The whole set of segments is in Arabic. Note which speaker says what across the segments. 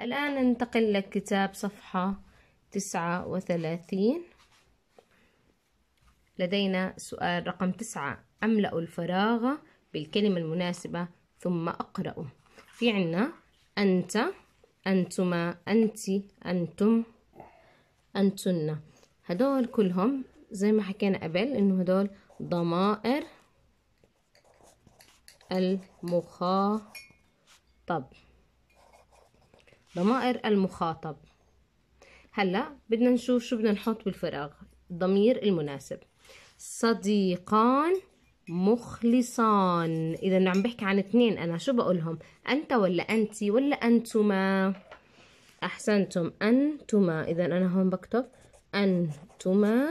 Speaker 1: الآن ننتقل لكتاب صفحة تسعة وثلاثين لدينا سؤال رقم تسعة أملأ الفراغ بالكلمة المناسبة ثم أقرأه في عنا أنت أنتما أنت أنتم أنتن هدول كلهم زي ما حكينا قبل إنه هدول ضمائر المخاطب ضمائر المخاطب هلا بدنا نشوف شو بدنا نحط بالفراغ الضمير المناسب صديقان مخلصان اذا عم بحكي عن اثنين انا شو بقولهم انت ولا انت ولا انتما احسنتم انتما اذا انا هون بكتب انتما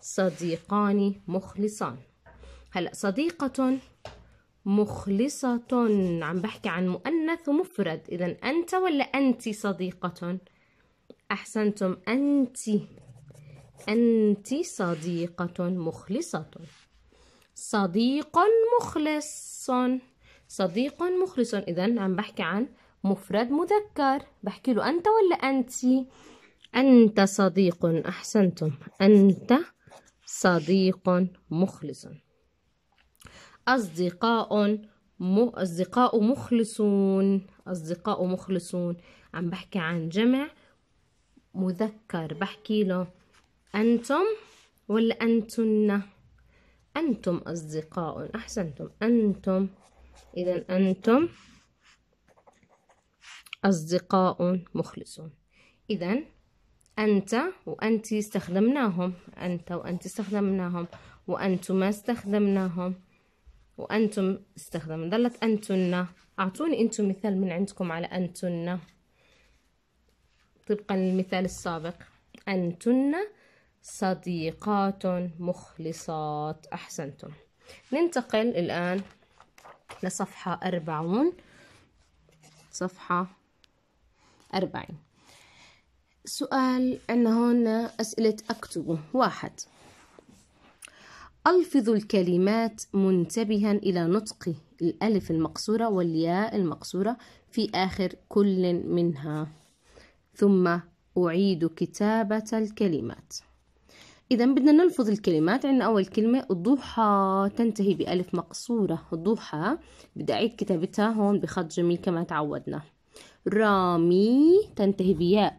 Speaker 1: صديقان مخلصان هلا صديقة مخلصة عم بحكي عن مؤنث ومفرد إذا أنت ولا أنت صديقة أحسنتم أنت أنت صديقة مخلصة صديق مخلص صديق مخلص إذا عم بحكي عن مفرد مذكر بحكي له أنت ولا أنت أنت صديق أحسنتم أنت صديق مخلص أصدقاء م... أصدقاء مخلصون أصدقاء مخلصون عم بحكي عن جمع مذكر بحكي له أنتم ولا أنتن أنتم أصدقاء أحسنتم أنتم إذا أنتم أصدقاء مخلصون إذا أنت وأنت استخدمناهم أنت وأنت استخدمناهم وأنتما استخدمناهم وأنتم استخدم ظلت أنتن أعطوني أنتم مثال من عندكم على أنتن طبقا للمثال السابق أنتن صديقات مخلصات أحسنتم ننتقل الآن لصفحة أربعون صفحة أربعين سؤال عندنا هون أسئلة أكتبه واحد ألفظ الكلمات منتبها إلى نطق الألف المقصورة والياء المقصورة في آخر كل منها ثم أعيد كتابة الكلمات إذا بدنا نلفظ الكلمات عندنا أول كلمة الضحى تنتهي بألف مقصورة الضحى بدي أعيد كتابتها هون بخط جميل كما تعودنا رامي تنتهي بياء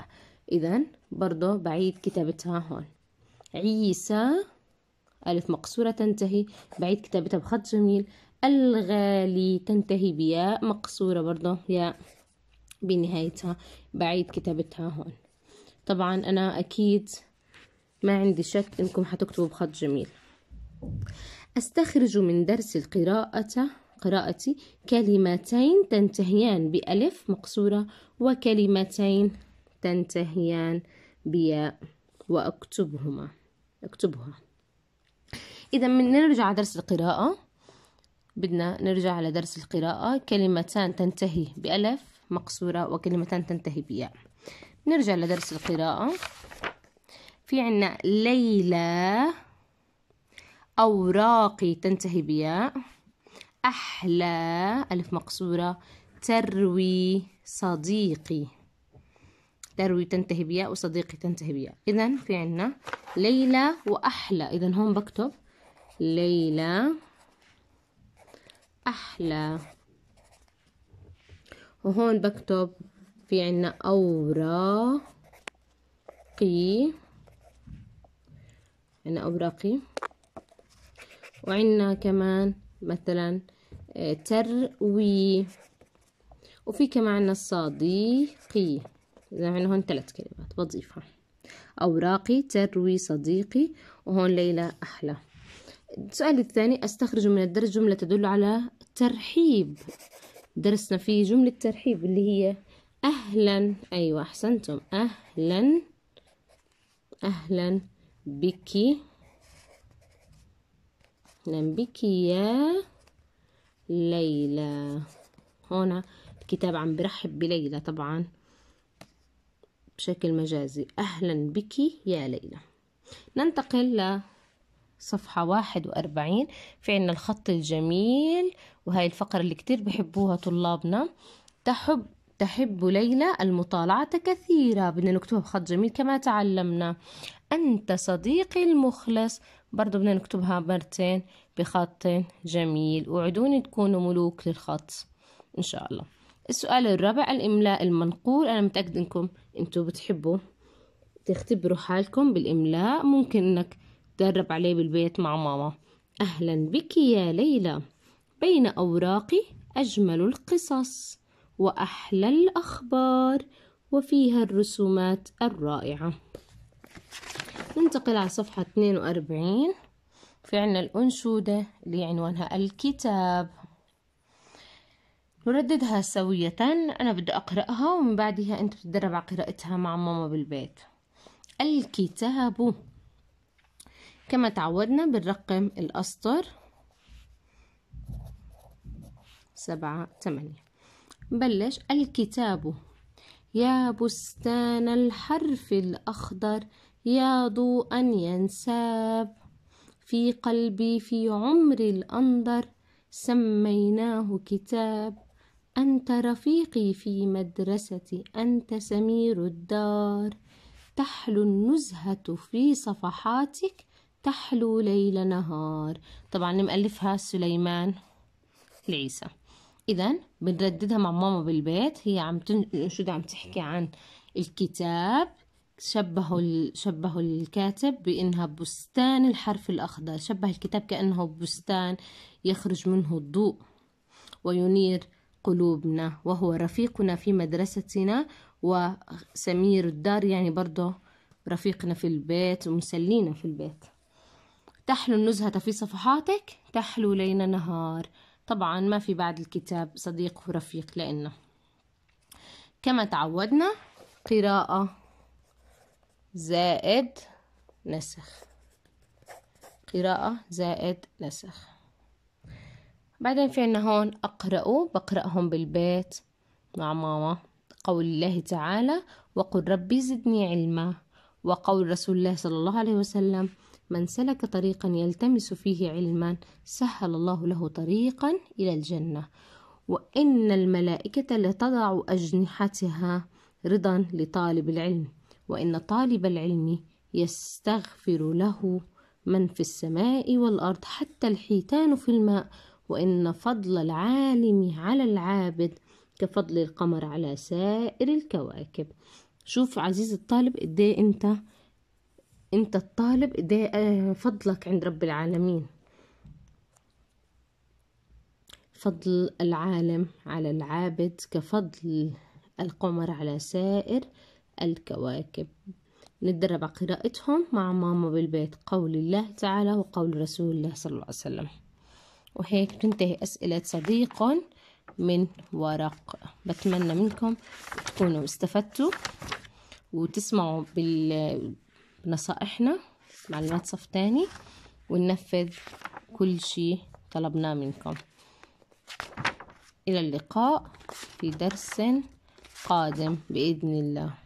Speaker 1: إذا برضو بعيد كتابتها هون عيسى ألف مقصورة تنتهي بعيد كتابتها بخط جميل الغالي تنتهي بياء مقصورة برضه ياء بنهايتها بعيد كتابتها هون طبعا أنا أكيد ما عندي شك إنكم حتكتبوا بخط جميل أستخرج من درس القراءة قراءتي كلمتين تنتهيان بألف مقصورة وكلمتين تنتهيان بياء وأكتبهما أكتبها إذا من نرجع درس القراءة بدنا نرجع على درس القراءة كلمتان تنتهي بألف مقصورة وكلمتان تنتهي بياء نرجع لدرس القراءة في عنا ليلى أوراقي تنتهي بياء أحلى ألف مقصورة تروي صديقي تروي تنتهي بياء وصديقي تنتهي بياء إذا في عنا ليلى وأحلى إذا هون بكتب ليلى أحلى وهون بكتب في عنا أوراقي عنا أوراقي وعنا كمان مثلا آه، تروي وفي كمان عنا صديقي إذا عنا هون ثلاث كلمات بضيفها أوراقي تروي صديقي وهون ليلى أحلى السؤال الثاني أستخرج من الدرس جملة تدل على ترحيب درسنا في جملة ترحيب اللي هي أهلا أيوة أحسنتم أهلا أهلا بك أهلا بك يا ليلى هنا الكتاب عم برحب بليلى طبعا بشكل مجازي أهلا بك يا ليلى ننتقل صفحة واحد وأربعين في عنا الخط الجميل وهي الفقرة اللي كتير بحبوها طلابنا تحب تحب ليلى المطالعة كثيرة بدنا نكتبها بخط جميل كما تعلمنا أنت صديقي المخلص برضو بدنا نكتبها مرتين بخط جميل وعدوني تكونوا ملوك للخط إن شاء الله السؤال الرابع الإملاء المنقول أنا متأكد إنكم أنتوا بتحبوا تختبروا حالكم بالإملاء ممكن إنك تدرب عليه بالبيت مع ماما أهلا بك يا ليلى بين أوراقي أجمل القصص وأحلى الأخبار وفيها الرسومات الرائعة ننتقل على صفحة 42 في عنا الأنشودة اللي عنوانها الكتاب نرددها سوية أنا بدي أقرأها ومن بعدها أنت بتتدرب على قراءتها مع ماما بالبيت الكتاب كما تعودنا بنرقم الأسطر سبعة تمانية بلش الكتاب يا بستان الحرف الأخضر يا ضوءا ينساب في قلبي في عمري الأنظر سميناه كتاب أنت رفيقي في مدرستي أنت سمير الدار تحلو النزهة في صفحاتك تحلو ليل نهار طبعا مألفها سليمان العيسى إذا بنرددها مع ماما بالبيت هي عم تنشد عم تحكي عن الكتاب شبهوا شبهوا الكاتب بأنها بستان الحرف الأخضر شبه الكتاب كأنه بستان يخرج منه الضوء وينير قلوبنا وهو رفيقنا في مدرستنا وسمير الدار يعني برضه رفيقنا في البيت ومسلينا في البيت تحلو النزهة في صفحاتك تحلو لينا نهار طبعا ما في بعد الكتاب صديق ورفيق لأنه كما تعودنا قراءة زائد نسخ قراءة زائد نسخ بعدين في عنا هون أقرأ بقرأهم بالبيت مع ماما قول الله تعالى وقل ربي زدني علما وقول رسول الله صلى الله عليه وسلم من سلك طريقا يلتمس فيه علما سهل الله له طريقا إلى الجنة وإن الملائكة لتضع أجنحتها رضا لطالب العلم وإن طالب العلم يستغفر له من في السماء والأرض حتى الحيتان في الماء وإن فضل العالم على العابد كفضل القمر على سائر الكواكب شوف عزيزي الطالب قد إيه انت انت الطالب ده آه، فضلك عند رب العالمين فضل العالم على العابد كفضل القمر على سائر الكواكب نتدرب على قراءتهم مع ماما بالبيت قول الله تعالى وقول رسول الله صلى الله عليه وسلم وهيك تنتهي أسئلة صديق من ورق بتمنى منكم تكونوا استفدتوا وتسمعوا بال بنصائحنا مع المنصف تاني وننفذ كل شيء طلبناه منكم إلى اللقاء في درس قادم بإذن الله